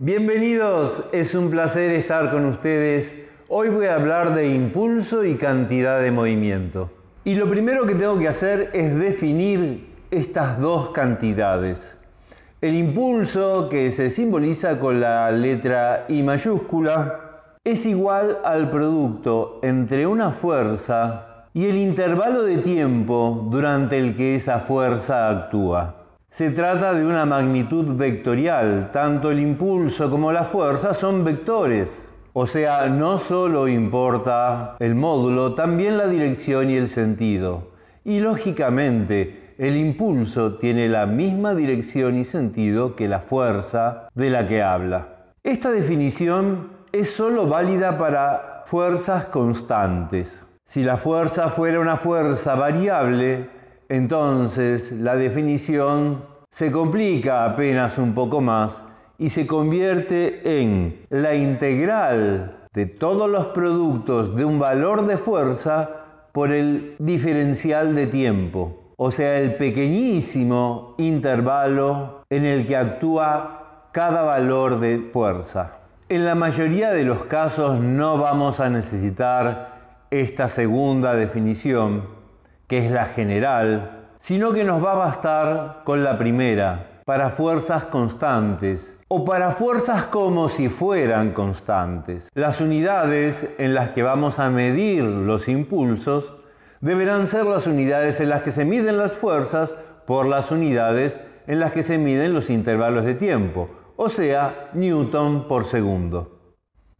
Bienvenidos, es un placer estar con ustedes. Hoy voy a hablar de impulso y cantidad de movimiento. Y lo primero que tengo que hacer es definir estas dos cantidades. El impulso, que se simboliza con la letra I mayúscula, es igual al producto entre una fuerza y el intervalo de tiempo durante el que esa fuerza actúa. Se trata de una magnitud vectorial, tanto el impulso como la fuerza son vectores, o sea, no solo importa el módulo, también la dirección y el sentido. Y lógicamente, el impulso tiene la misma dirección y sentido que la fuerza de la que habla. Esta definición es sólo válida para fuerzas constantes. Si la fuerza fuera una fuerza variable, entonces la definición se complica apenas un poco más y se convierte en la integral de todos los productos de un valor de fuerza por el diferencial de tiempo, o sea, el pequeñísimo intervalo en el que actúa cada valor de fuerza. En la mayoría de los casos no vamos a necesitar esta segunda definición que es la general, sino que nos va a bastar con la primera, para fuerzas constantes, o para fuerzas como si fueran constantes. Las unidades en las que vamos a medir los impulsos deberán ser las unidades en las que se miden las fuerzas por las unidades en las que se miden los intervalos de tiempo, o sea, Newton por segundo.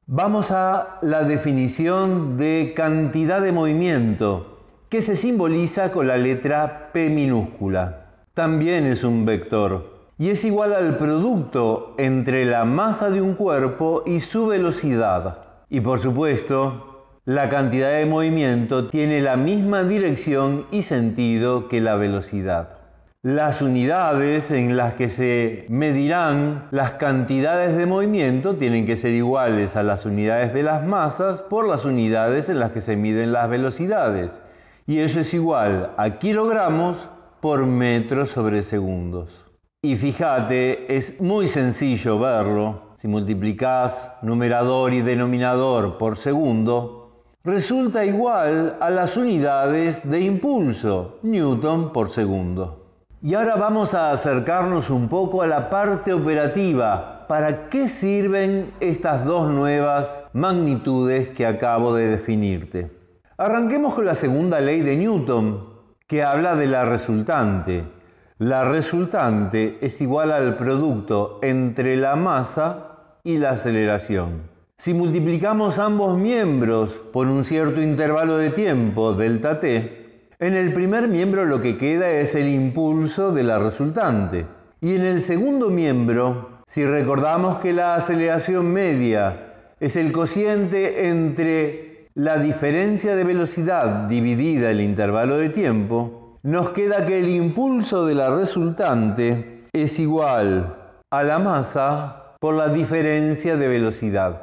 Vamos a la definición de cantidad de movimiento que se simboliza con la letra P minúscula. También es un vector y es igual al producto entre la masa de un cuerpo y su velocidad. Y por supuesto, la cantidad de movimiento tiene la misma dirección y sentido que la velocidad. Las unidades en las que se medirán las cantidades de movimiento tienen que ser iguales a las unidades de las masas por las unidades en las que se miden las velocidades. Y eso es igual a kilogramos por metros sobre segundos. Y fíjate, es muy sencillo verlo. Si multiplicás numerador y denominador por segundo, resulta igual a las unidades de impulso, newton por segundo. Y ahora vamos a acercarnos un poco a la parte operativa. ¿Para qué sirven estas dos nuevas magnitudes que acabo de definirte? Arranquemos con la segunda ley de Newton, que habla de la resultante. La resultante es igual al producto entre la masa y la aceleración. Si multiplicamos ambos miembros por un cierto intervalo de tiempo, delta t, en el primer miembro lo que queda es el impulso de la resultante. Y en el segundo miembro, si recordamos que la aceleración media es el cociente entre la diferencia de velocidad dividida el intervalo de tiempo, nos queda que el impulso de la resultante es igual a la masa por la diferencia de velocidad.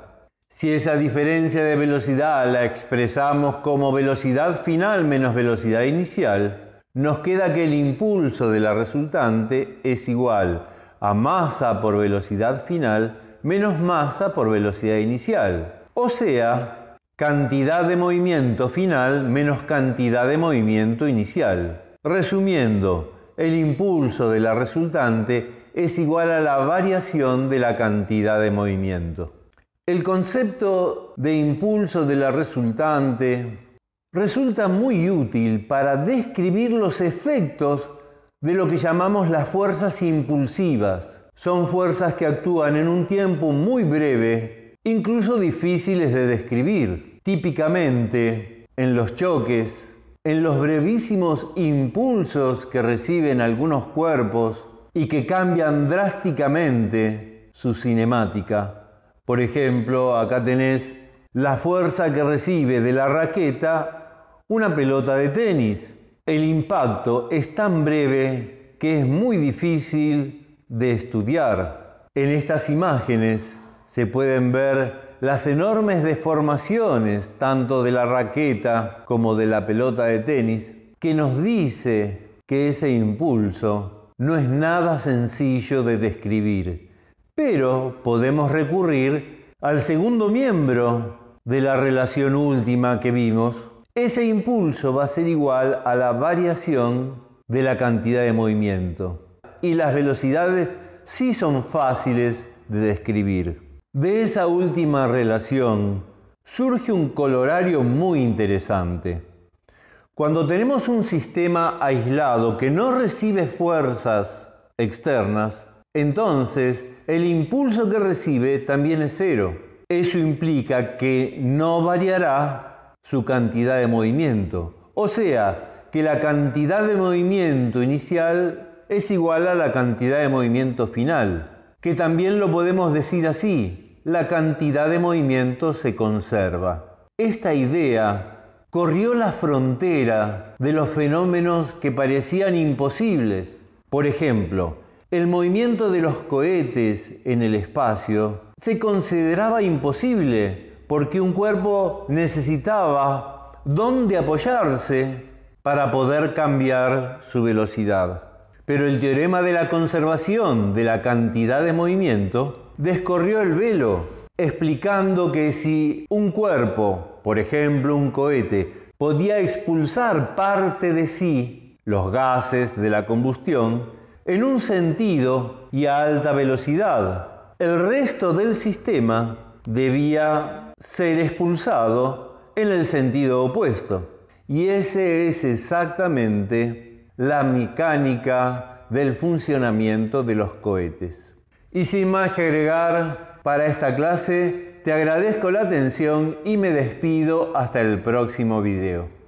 Si esa diferencia de velocidad la expresamos como velocidad final menos velocidad inicial, nos queda que el impulso de la resultante es igual a masa por velocidad final menos masa por velocidad inicial. O sea, cantidad de movimiento final menos cantidad de movimiento inicial. Resumiendo, el impulso de la resultante es igual a la variación de la cantidad de movimiento. El concepto de impulso de la resultante resulta muy útil para describir los efectos de lo que llamamos las fuerzas impulsivas. Son fuerzas que actúan en un tiempo muy breve, incluso difíciles de describir. Típicamente, en los choques, en los brevísimos impulsos que reciben algunos cuerpos y que cambian drásticamente su cinemática. Por ejemplo, acá tenés la fuerza que recibe de la raqueta una pelota de tenis. El impacto es tan breve que es muy difícil de estudiar. En estas imágenes se pueden ver las enormes deformaciones tanto de la raqueta como de la pelota de tenis, que nos dice que ese impulso no es nada sencillo de describir, pero podemos recurrir al segundo miembro de la relación última que vimos. Ese impulso va a ser igual a la variación de la cantidad de movimiento. Y las velocidades sí son fáciles de describir. De esa última relación surge un colorario muy interesante. Cuando tenemos un sistema aislado que no recibe fuerzas externas, entonces el impulso que recibe también es cero. Eso implica que no variará su cantidad de movimiento. O sea, que la cantidad de movimiento inicial es igual a la cantidad de movimiento final. Que también lo podemos decir así la cantidad de movimiento se conserva. Esta idea corrió la frontera de los fenómenos que parecían imposibles. Por ejemplo, el movimiento de los cohetes en el espacio se consideraba imposible porque un cuerpo necesitaba dónde apoyarse para poder cambiar su velocidad. Pero el teorema de la conservación de la cantidad de movimiento descorrió el velo, explicando que si un cuerpo, por ejemplo un cohete, podía expulsar parte de sí, los gases de la combustión, en un sentido y a alta velocidad, el resto del sistema debía ser expulsado en el sentido opuesto. Y ese es exactamente la mecánica del funcionamiento de los cohetes. Y sin más que agregar para esta clase, te agradezco la atención y me despido hasta el próximo video.